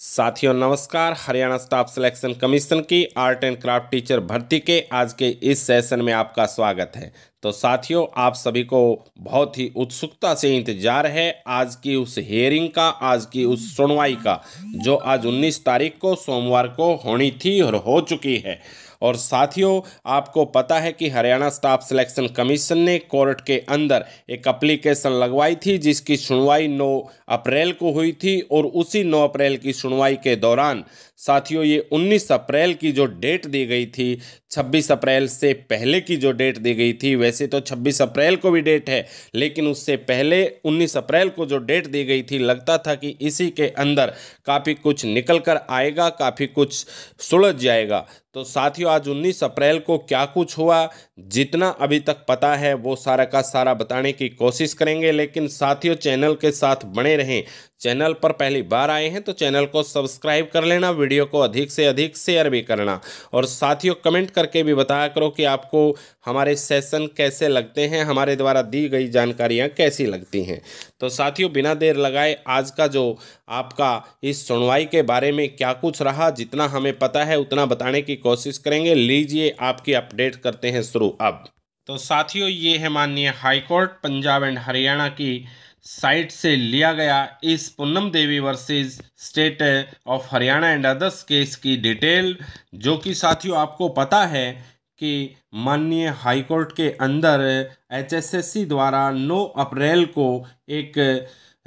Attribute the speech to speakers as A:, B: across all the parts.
A: साथियों नमस्कार Haryana staff selection commission की आर्ट एंड क्राफ्ट टीचर भर्ती के आज के इस सेशन में आपका स्वागत है तो साथियों आप सभी को बहुत ही उत्सुकता से इंतजार है आज की उस हेयरिंग का आज की उस सुनवाई का जो आज 19 तारीख को सोमवार को होनी थी और हो चुकी है और साथियों आपको पता है कि हरियाणा स्टाफ सिलेक्शन कमीशन ने कोर्ट के अंदर एक अप्लीकेशन लगवाई थी जिसकी सुनवाई 9 अप्रैल को हुई थी और उसी 9 अप्रैल की सुनवाई के दौरान साथियों ये 19 अप्रैल की जो डेट दी गई थी 26 अप्रैल से पहले की जो डेट दी गई थी वैसे तो 26 अप्रैल को भी डेट है लेकिन उससे पहले 19 अप्रैल को जो डेट दी गई थी लगता था कि इसी के अंदर काफ़ी कुछ निकल कर आएगा काफ़ी कुछ सुलझ जाएगा तो साथियों आज 19 अप्रैल को क्या कुछ हुआ जितना अभी तक पता है वो सारा का सारा बताने की कोशिश करेंगे लेकिन साथियों चैनल के साथ बने रहें चैनल पर पहली बार आए हैं तो चैनल को सब्सक्राइब कर लेना वीडियो को अधिक से अधिक शेयर भी करना और साथियों कमेंट करके भी बताया करो कि आपको हमारे सेशन कैसे लगते हैं हमारे द्वारा दी गई जानकारियाँ कैसी लगती हैं तो साथियों बिना देर लगाए आज का जो आपका इस सुनवाई के बारे में क्या कुछ रहा जितना हमें पता है उतना बताने की कोशिश करेंगे लीजिए आपकी अपडेट करते हैं शुरू अब तो साथियों ये है माननीय हाईकोर्ट पंजाब एंड हरियाणा की साइट से लिया गया इस Poonam Devi versus state of Haryana and others case की डिटेल जो कि साथियों आपको पता है कि माननीय हाईकोर्ट के अंदर एचएसएससी द्वारा 9 अप्रैल को एक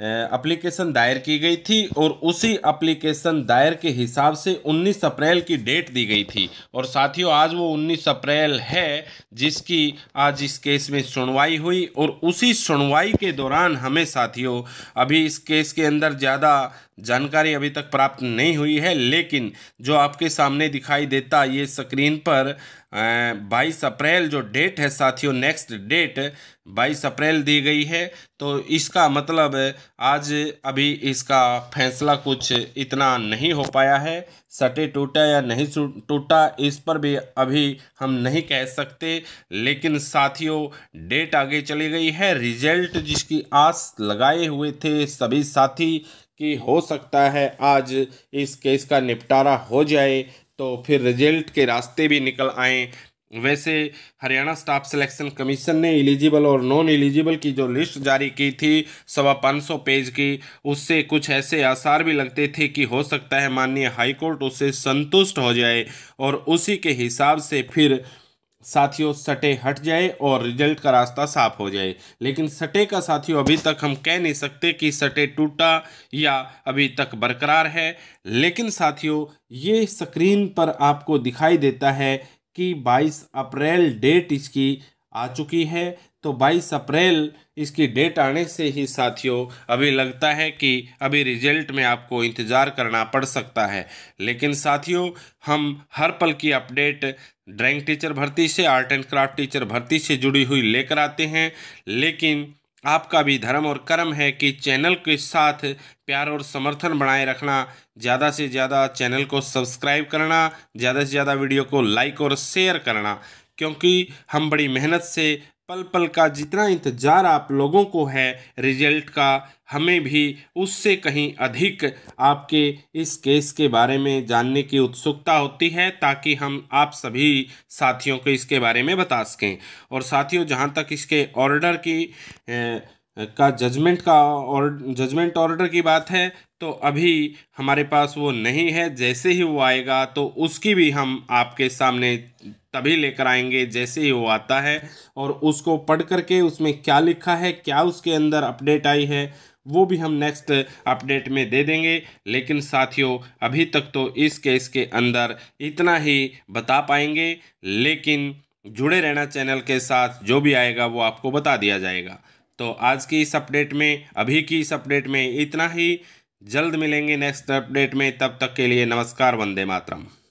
A: एप्लीकेशन दायर की गई थी और उसी एप्लीकेशन दायर के हिसाब से 19 अप्रैल की डेट दी गई थी और साथियों आज वो 19 अप्रैल है जिसकी आज इस केस में सुनवाई हुई और उसी सुनवाई के दौरान हमें साथियों अभी इस केस के अंदर ज़्यादा जानकारी अभी तक प्राप्त नहीं हुई है लेकिन जो आपके सामने दिखाई देता ये स्क्रीन पर बाईस अप्रैल जो डेट है साथियों नेक्स्ट डेट बाईस अप्रैल दी गई है तो इसका मतलब आज अभी इसका फैसला कुछ इतना नहीं हो पाया है सटे टूटा या नहीं टूटा इस पर भी अभी हम नहीं कह सकते लेकिन साथियों डेट आगे चली गई है रिजल्ट जिसकी आस लगाए हुए थे सभी साथी कि हो सकता है आज इस केस का निपटारा हो जाए तो फिर रिजल्ट के रास्ते भी निकल आए वैसे हरियाणा स्टाफ सिलेक्शन कमीशन ने एलिजिबल और नॉन एलिजिबल की जो लिस्ट जारी की थी सवा पाँच सौ पेज की उससे कुछ ऐसे आसार भी लगते थे कि हो सकता है माननीय हाईकोर्ट उससे संतुष्ट हो जाए और उसी के हिसाब से फिर साथियों सटे हट जाए और रिजल्ट का रास्ता साफ हो जाए लेकिन सटे का साथियों अभी तक हम कह नहीं सकते कि सटे टूटा या अभी तक बरकरार है लेकिन साथियों ये स्क्रीन पर आपको दिखाई देता है कि 22 अप्रैल डेट इसकी आ चुकी है तो 22 अप्रैल इसकी डेट आने से ही साथियों अभी लगता है कि अभी रिजल्ट में आपको इंतज़ार करना पड़ सकता है लेकिन साथियों हम हर पल की अपडेट ड्राइंग टीचर भर्ती से आर्ट एंड क्राफ्ट टीचर भर्ती से जुड़ी हुई लेकर आते हैं लेकिन आपका भी धर्म और कर्म है कि चैनल के साथ प्यार और समर्थन बनाए रखना ज़्यादा से ज़्यादा चैनल को सब्सक्राइब करना ज़्यादा से ज़्यादा वीडियो को लाइक और शेयर करना क्योंकि हम बड़ी मेहनत से पल पल का जितना इंतज़ार आप लोगों को है रिजल्ट का हमें भी उससे कहीं अधिक आपके इस केस के बारे में जानने की उत्सुकता होती है ताकि हम आप सभी साथियों को इसके बारे में बता सकें और साथियों जहाँ तक इसके ऑर्डर की ए, का जजमेंट का और जजमेंट ऑर्डर की बात है तो अभी हमारे पास वो नहीं है जैसे ही वो आएगा तो उसकी भी हम आपके सामने तभी लेकर आएंगे जैसे ही वो आता है और उसको पढ़ करके उसमें क्या लिखा है क्या उसके अंदर अपडेट आई है वो भी हम नेक्स्ट अपडेट में दे देंगे लेकिन साथियों अभी तक तो इस केस के अंदर इतना ही बता पाएंगे लेकिन जुड़े रहना चैनल के साथ जो भी आएगा वो आपको बता दिया जाएगा तो आज की इस अपडेट में अभी की इस अपडेट में इतना ही जल्द मिलेंगे नेक्स्ट अपडेट में तब तक के लिए नमस्कार वंदे मातरम